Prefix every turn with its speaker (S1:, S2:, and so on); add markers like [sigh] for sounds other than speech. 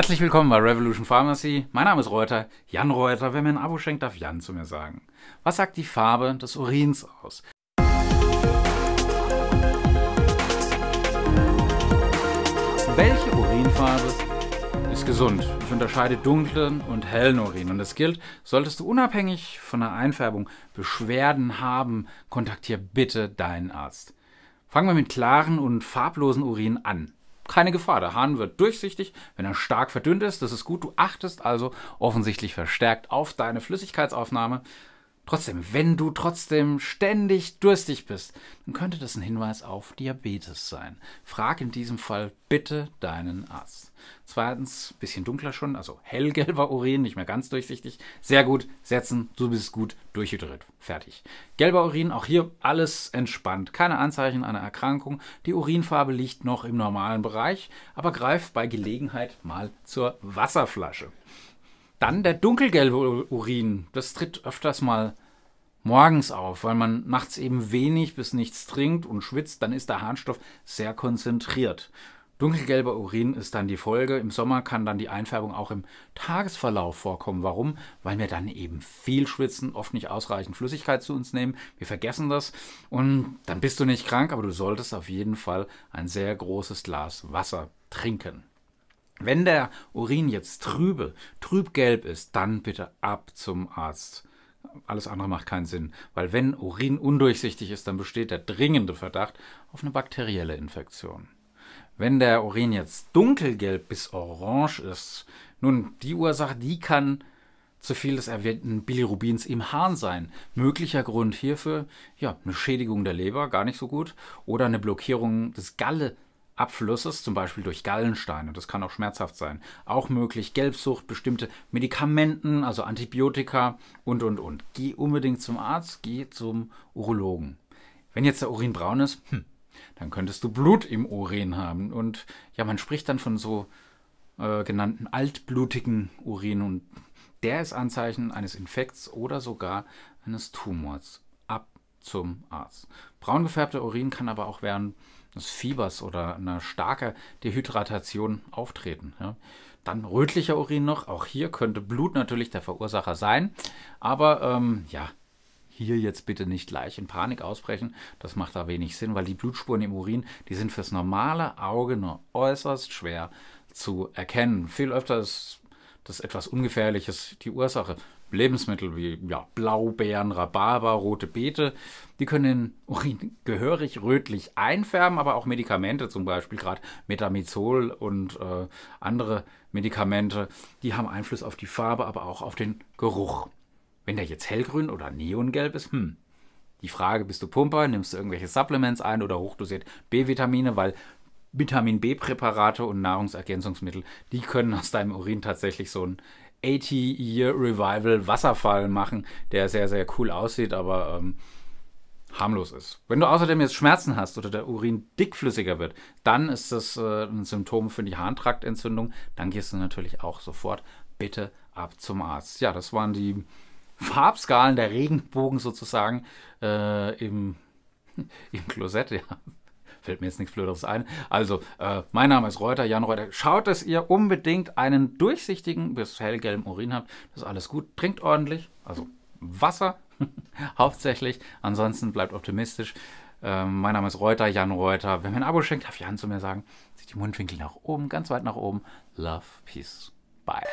S1: Herzlich willkommen bei Revolution Pharmacy. Mein Name ist Reuter, Jan Reuter. Wer mir ein Abo schenkt, darf Jan zu mir sagen. Was sagt die Farbe des Urins aus? Welche Urinfarbe ist gesund? Ich unterscheide dunklen und hellen Urin. Und es gilt, solltest du unabhängig von der Einfärbung Beschwerden haben, kontaktiere bitte deinen Arzt. Fangen wir mit klaren und farblosen Urin an keine Gefahr. Der Hahn wird durchsichtig, wenn er stark verdünnt ist. Das ist gut. Du achtest also offensichtlich verstärkt auf deine Flüssigkeitsaufnahme. Trotzdem, wenn du trotzdem ständig durstig bist, dann könnte das ein Hinweis auf Diabetes sein. Frag in diesem Fall bitte deinen Arzt. Zweitens, bisschen dunkler schon, also hellgelber Urin, nicht mehr ganz durchsichtig. Sehr gut, setzen, du bist gut durchhydriert. Fertig. Gelber Urin, auch hier alles entspannt. Keine Anzeichen einer Erkrankung. Die Urinfarbe liegt noch im normalen Bereich, aber greif bei Gelegenheit mal zur Wasserflasche. Dann der dunkelgelbe Urin. Das tritt öfters mal morgens auf, weil man nachts eben wenig bis nichts trinkt und schwitzt. Dann ist der Harnstoff sehr konzentriert. Dunkelgelber Urin ist dann die Folge. Im Sommer kann dann die Einfärbung auch im Tagesverlauf vorkommen. Warum? Weil wir dann eben viel schwitzen, oft nicht ausreichend Flüssigkeit zu uns nehmen. Wir vergessen das und dann bist du nicht krank, aber du solltest auf jeden Fall ein sehr großes Glas Wasser trinken. Wenn der Urin jetzt trübe, trübgelb ist, dann bitte ab zum Arzt. Alles andere macht keinen Sinn, weil wenn Urin undurchsichtig ist, dann besteht der dringende Verdacht auf eine bakterielle Infektion. Wenn der Urin jetzt dunkelgelb bis orange ist, nun, die Ursache, die kann zu viel des erwähnten Bilirubins im Harn sein. Möglicher Grund hierfür, ja, eine Schädigung der Leber, gar nicht so gut, oder eine Blockierung des Galle Abflusses, zum Beispiel durch Gallensteine, das kann auch schmerzhaft sein. Auch möglich Gelbsucht, bestimmte Medikamenten, also Antibiotika und, und, und. Geh unbedingt zum Arzt, geh zum Urologen. Wenn jetzt der Urin braun ist, hm, dann könntest du Blut im Urin haben. Und ja, man spricht dann von so äh, genannten altblutigen Urin und der ist Anzeichen eines Infekts oder sogar eines Tumors. Ab zum Arzt. Braun gefärbter Urin kann aber auch während des Fiebers oder einer starken Dehydratation auftreten. Ja. Dann rötlicher Urin noch. Auch hier könnte Blut natürlich der Verursacher sein. Aber ähm, ja, hier jetzt bitte nicht gleich in Panik ausbrechen. Das macht da wenig Sinn, weil die Blutspuren im Urin, die sind fürs normale Auge nur äußerst schwer zu erkennen. Viel öfter ist das etwas Ungefährliches die Ursache. Lebensmittel wie ja, Blaubeeren, Rhabarber, rote Beete, die können den Urin gehörig rötlich einfärben, aber auch Medikamente, zum Beispiel gerade Metamizol und äh, andere Medikamente, die haben Einfluss auf die Farbe, aber auch auf den Geruch. Wenn der jetzt hellgrün oder neongelb ist, hm. Die Frage, bist du Pumper, nimmst du irgendwelche Supplements ein oder hochdosiert B-Vitamine, weil Vitamin B-Präparate und Nahrungsergänzungsmittel, die können aus deinem Urin tatsächlich so ein 80-Year-Revival-Wasserfall machen, der sehr, sehr cool aussieht, aber ähm, harmlos ist. Wenn du außerdem jetzt Schmerzen hast oder der Urin dickflüssiger wird, dann ist das äh, ein Symptom für die Harntraktentzündung. Dann gehst du natürlich auch sofort bitte ab zum Arzt. Ja, das waren die Farbskalen der Regenbogen sozusagen äh, im, [laughs] im Klosett, ja. Fällt mir jetzt nichts Blöderes ein. Also, äh, mein Name ist Reuter, Jan Reuter. Schaut, dass ihr unbedingt einen durchsichtigen bis hellgelben Urin habt. Das ist alles gut. Trinkt ordentlich. Also Wasser [laughs] hauptsächlich. Ansonsten bleibt optimistisch. Ähm, mein Name ist Reuter, Jan Reuter. Wenn mir ein Abo schenkt, darf Jan zu mir sagen, Sieht die Mundwinkel nach oben, ganz weit nach oben. Love, Peace, Bye.